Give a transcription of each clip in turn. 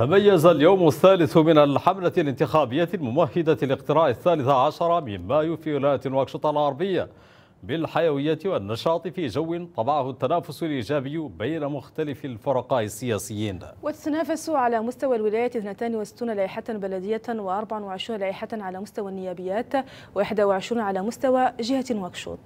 تميز اليوم الثالث من الحملة الانتخابية الممهدة لاقتراء الثالث عشر من مايو في ولاية واكشوطة الغربية بالحيوية والنشاط في جو طبعه التنافس الإيجابي بين مختلف الفرقاء السياسيين وتتنافس على مستوى الولاية 62 لائحة بلدية و24 لائحة على مستوى النيابيات و21 على مستوى جهة واكشوط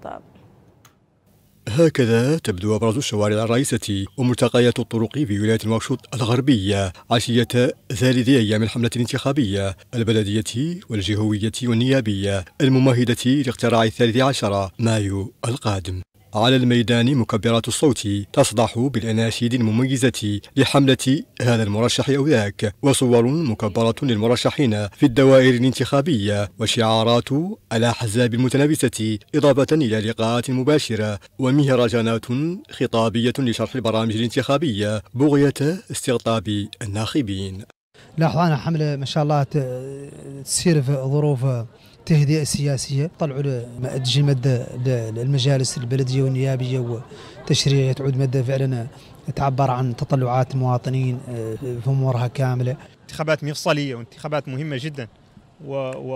هكذا تبدو أبرز الشوارع الرئيسة وملتقيات الطرق في ولاية المرشوط الغربية عشية ثالث أيام الحملة الانتخابية البلدية والجهوية والنيابية الممهدة لاقتراع الثالث عشر مايو القادم على الميدان مكبرات الصوت تصدح بالأناشيد المميزة لحملة هذا المرشح أو ذاك وصور مكبرة للمرشحين في الدوائر الانتخابية وشعارات الأحزاب المتنافسة إضافة إلى لقاءات مباشرة ومهرجانات خطابية لشرح البرامج الانتخابية بغية استقطاب الناخبين لاحظنا حملة ما شاء الله تسير في ظروف التهدئه السياسيه طلعوا تجي ماده للمجالس البلديه والنيابيه وتشريع تعود ماده فعلا تعبر عن تطلعات المواطنين آه، في امورها كامله. انتخابات مفصليه وانتخابات مهمه جدا و و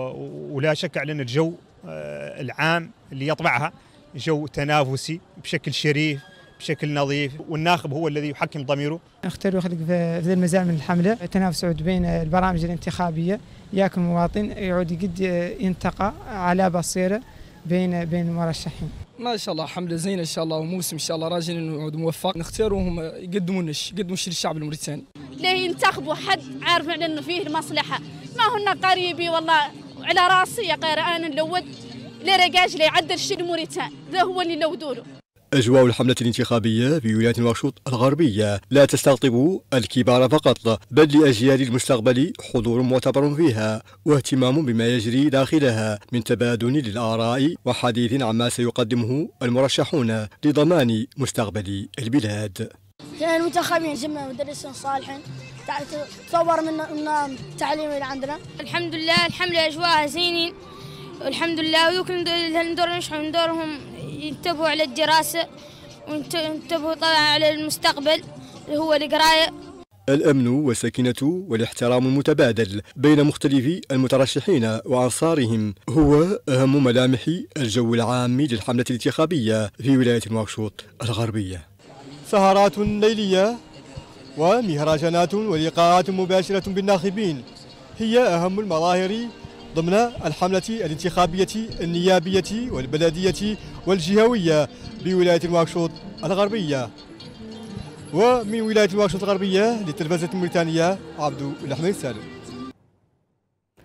ولا شك على ان الجو آه، العام اللي يطبعها جو تنافسي بشكل شريف بشكل نظيف والناخب هو الذي يحكم ضميره اختار ويخلق في ذي من الحملة تنافس عود بين البرامج الانتخابية ياكل مواطن يعود قد ينتقى على بصيرة بين بين المرشحين ما شاء الله حمله زينه ان شاء الله وموسم ان شاء الله راجل انه يعود موفق نختاروهم يقدموا لنا يقدموا شي للشعب الموريتاني لا ينتخبوا حد عارف على انه فيه المصلحه ما هن قريبي والله على راسي يا قارئ انا نلود لا رجاج لا يعدل شي الموريتان ذا هو اللي نلودوا له أجواء الحملة الانتخابية في ولاية نواكشوط الغربية لا تستقطب الكبار فقط بل لأجيال المستقبل حضور معتبر فيها واهتمام بما يجري داخلها من تبادل للآراء وحديث عما سيقدمه المرشحون لضمان مستقبل البلاد يعني المنتخبين جمع مدرسين صالحين تصور من التعليم اللي عندنا الحمد لله الحملة أجواءها زينين والحمد لله ويمكن هالدور ينشحوا من دورهم ينتبهوا على الدراسة وينتبهوا طبعا على المستقبل اللي هو القراية الأمن والسكينة والاحترام المتبادل بين مختلف المترشحين وأنصارهم هو أهم ملامح الجو العام للحملة الانتخابية في ولاية نواكشوط الغربية سهرات ليلية ومهرجانات ولقاءات مباشرة بالناخبين هي أهم المظاهر ضمن الحملة الانتخابية النيابية والبلدية والجهوية بولاية نواكشوط الغربية ومن ولاية نواكشوط الغربية للتلفزة الموريتانية عبد الحميد سالم